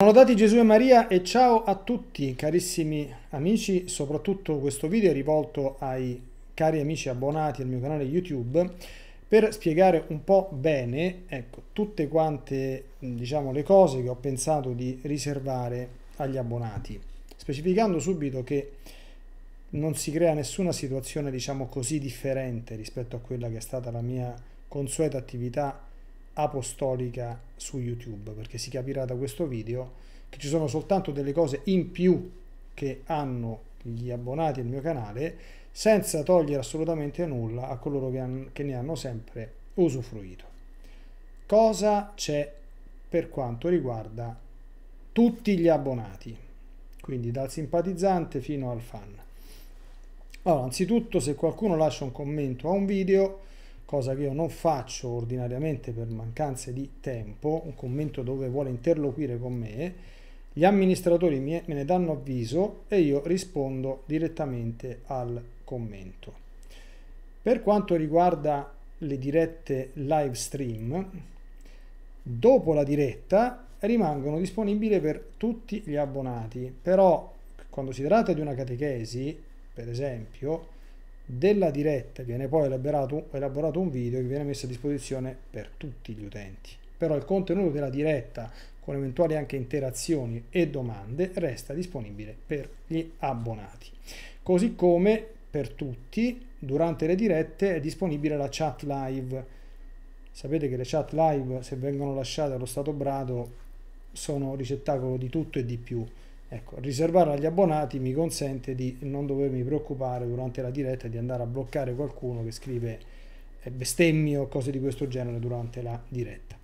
Sono Gesù e Maria e ciao a tutti carissimi amici, soprattutto questo video è rivolto ai cari amici abbonati al mio canale YouTube per spiegare un po' bene ecco, tutte quante diciamo, le cose che ho pensato di riservare agli abbonati, specificando subito che non si crea nessuna situazione diciamo così differente rispetto a quella che è stata la mia consueta attività apostolica su YouTube, perché si capirà da questo video che ci sono soltanto delle cose in più che hanno gli abbonati al mio canale, senza togliere assolutamente nulla a coloro che, han, che ne hanno sempre usufruito. Cosa c'è per quanto riguarda tutti gli abbonati, quindi dal simpatizzante fino al fan? Allora, anzitutto se qualcuno lascia un commento a un video, cosa che io non faccio ordinariamente per mancanze di tempo, un commento dove vuole interloquire con me, gli amministratori me ne danno avviso e io rispondo direttamente al commento. Per quanto riguarda le dirette live stream, dopo la diretta rimangono disponibili per tutti gli abbonati, però quando si tratta di una catechesi, per esempio, della diretta viene poi elaborato, elaborato un video che viene messo a disposizione per tutti gli utenti. Però il contenuto della diretta con eventuali anche interazioni e domande resta disponibile per gli abbonati. Così come per tutti, durante le dirette è disponibile la chat live. Sapete che le chat live, se vengono lasciate allo stato brado, sono ricettacolo di tutto e di più. Ecco, riservare agli abbonati mi consente di non dovermi preoccupare durante la diretta di andare a bloccare qualcuno che scrive eh, bestemmie o cose di questo genere durante la diretta.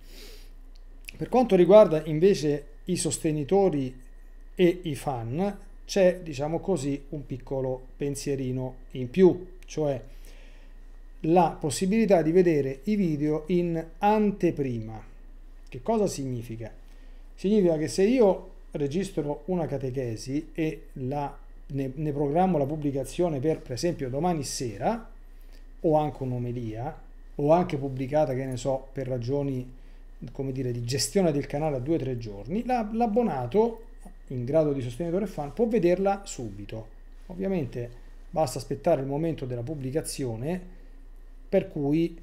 Per quanto riguarda invece i sostenitori e i fan, c'è, diciamo così, un piccolo pensierino in più, cioè la possibilità di vedere i video in anteprima. Che cosa significa? Significa che se io registro una catechesi e la, ne, ne programmo la pubblicazione per, per esempio, domani sera, o anche un'omelia, o anche pubblicata, che ne so, per ragioni, come dire, di gestione del canale a due o tre giorni, l'abbonato in grado di sostenitore fan può vederla subito. Ovviamente basta aspettare il momento della pubblicazione, per cui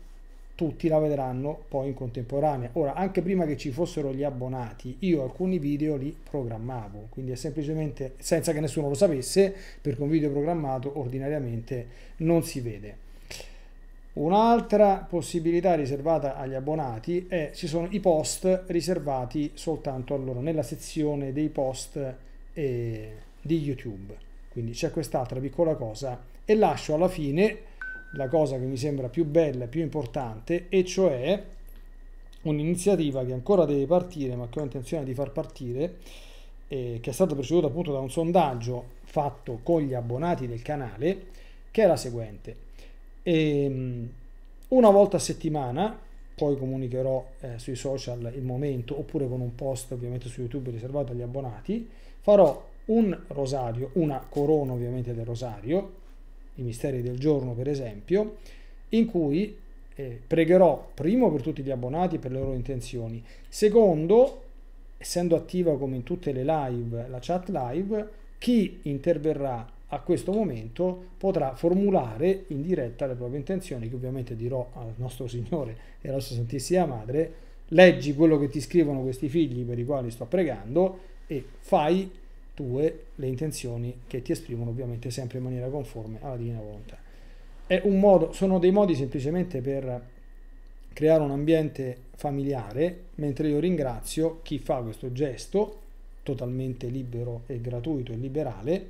tutti la vedranno poi in contemporanea. Ora, anche prima che ci fossero gli abbonati, io alcuni video li programmavo, quindi è semplicemente, senza che nessuno lo sapesse, perché un video programmato ordinariamente non si vede. Un'altra possibilità riservata agli abbonati è, ci sono i post riservati soltanto a loro, nella sezione dei post eh, di YouTube. Quindi c'è quest'altra piccola cosa e lascio alla fine la cosa che mi sembra più bella e più importante, e cioè un'iniziativa che ancora deve partire, ma che ho intenzione di far partire, eh, che è stata preceduta appunto da un sondaggio fatto con gli abbonati del canale, che è la seguente. E, ehm, una volta a settimana, poi comunicherò eh, sui social il momento, oppure con un post ovviamente su YouTube riservato agli abbonati, farò un rosario, una corona ovviamente del rosario, i misteri del giorno per esempio, in cui eh, pregherò primo per tutti gli abbonati e per le loro intenzioni, secondo, essendo attiva come in tutte le live, la chat live, chi interverrà a questo momento potrà formulare in diretta le proprie intenzioni, che ovviamente dirò al nostro Signore e alla sua Santissima Madre, leggi quello che ti scrivono questi figli per i quali sto pregando e fai Due, le intenzioni che ti esprimono ovviamente sempre in maniera conforme alla divina volontà. È un Modo, sono dei modi semplicemente per creare un ambiente familiare, mentre io ringrazio chi fa questo gesto totalmente libero e gratuito e liberale,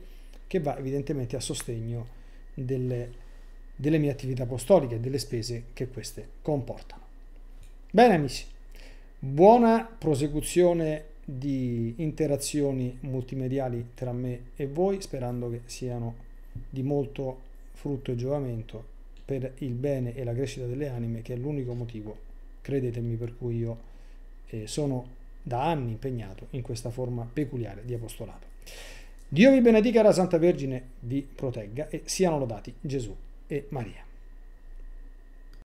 che va evidentemente a sostegno delle, delle mie attività apostoliche e delle spese che queste comportano. Bene amici, buona prosecuzione di interazioni multimediali tra me e voi, sperando che siano di molto frutto e giovamento per il bene e la crescita delle anime, che è l'unico motivo, credetemi, per cui io eh, sono da anni impegnato in questa forma peculiare di apostolato. Dio vi benedica, la Santa Vergine vi protegga e siano lodati Gesù e Maria.